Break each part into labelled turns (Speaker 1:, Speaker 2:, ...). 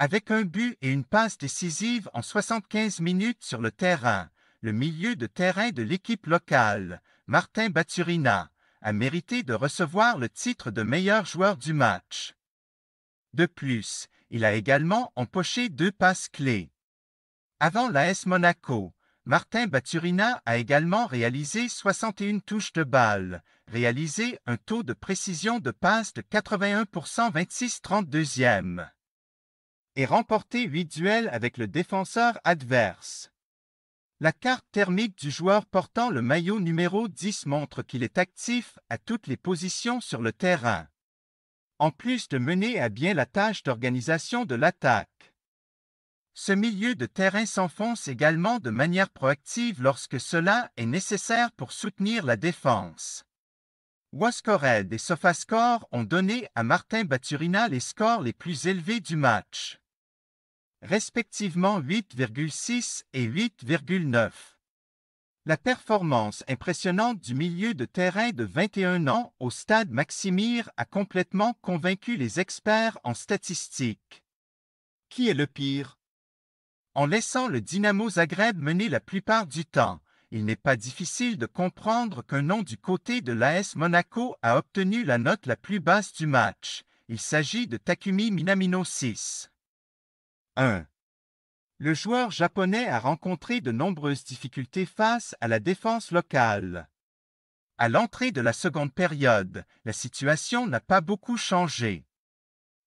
Speaker 1: Avec un but et une passe décisive en 75 minutes sur le terrain, le milieu de terrain de l'équipe locale, Martin Baturina, a mérité de recevoir le titre de meilleur joueur du match. De plus, il a également empoché deux passes clés. Avant l'AS Monaco, Martin Baturina a également réalisé 61 touches de balle, réalisé un taux de précision de passe de 81% 26-32e et remporté 8 duels avec le défenseur adverse. La carte thermique du joueur portant le maillot numéro 10 montre qu'il est actif à toutes les positions sur le terrain. En plus de mener à bien la tâche d'organisation de l'attaque. Ce milieu de terrain s'enfonce également de manière proactive lorsque cela est nécessaire pour soutenir la défense. Wascored et Sofascore ont donné à Martin Baturina les scores les plus élevés du match respectivement 8,6 et 8,9. La performance impressionnante du milieu de terrain de 21 ans au stade Maximir a complètement convaincu les experts en statistiques. Qui est le pire En laissant le Dynamo Zagreb mener la plupart du temps, il n'est pas difficile de comprendre qu'un nom du côté de l'AS Monaco a obtenu la note la plus basse du match. Il s'agit de Takumi Minamino 6. 1. Le joueur japonais a rencontré de nombreuses difficultés face à la défense locale. À l'entrée de la seconde période, la situation n'a pas beaucoup changé.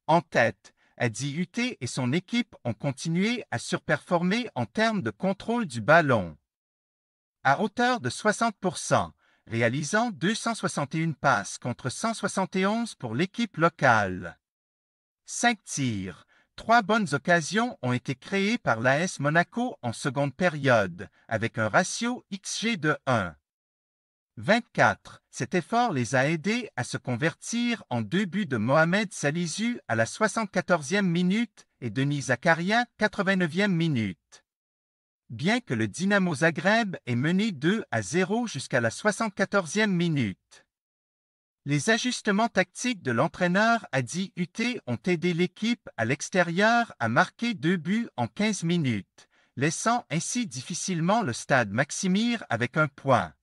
Speaker 1: En tête, Adi Ute et son équipe ont continué à surperformer en termes de contrôle du ballon. À hauteur de 60%, réalisant 261 passes contre 171 pour l'équipe locale. 5 tirs, Trois bonnes occasions ont été créées par l'AS Monaco en seconde période, avec un ratio XG de 1. 24. Cet effort les a aidés à se convertir en deux buts de Mohamed Salisu à la 74e minute et Denis Zakaria 89e minute. Bien que le Dynamo Zagreb ait mené 2 à 0 jusqu'à la 74e minute. Les ajustements tactiques de l'entraîneur Adi UT ont aidé l'équipe à l'extérieur à marquer deux buts en 15 minutes, laissant ainsi difficilement le stade Maximir avec un point,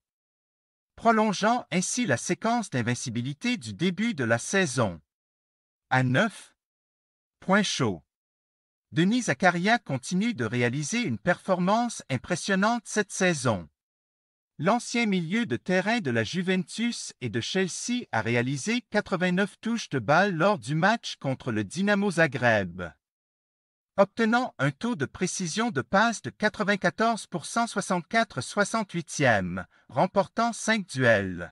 Speaker 1: prolongeant ainsi la séquence d'invincibilité du début de la saison. À 9 points chaud. Denis Zakaria continue de réaliser une performance impressionnante cette saison. L'ancien milieu de terrain de la Juventus et de Chelsea a réalisé 89 touches de balle lors du match contre le Dynamo Zagreb, obtenant un taux de précision de passe de 94 pour 164 68e, remportant 5 duels.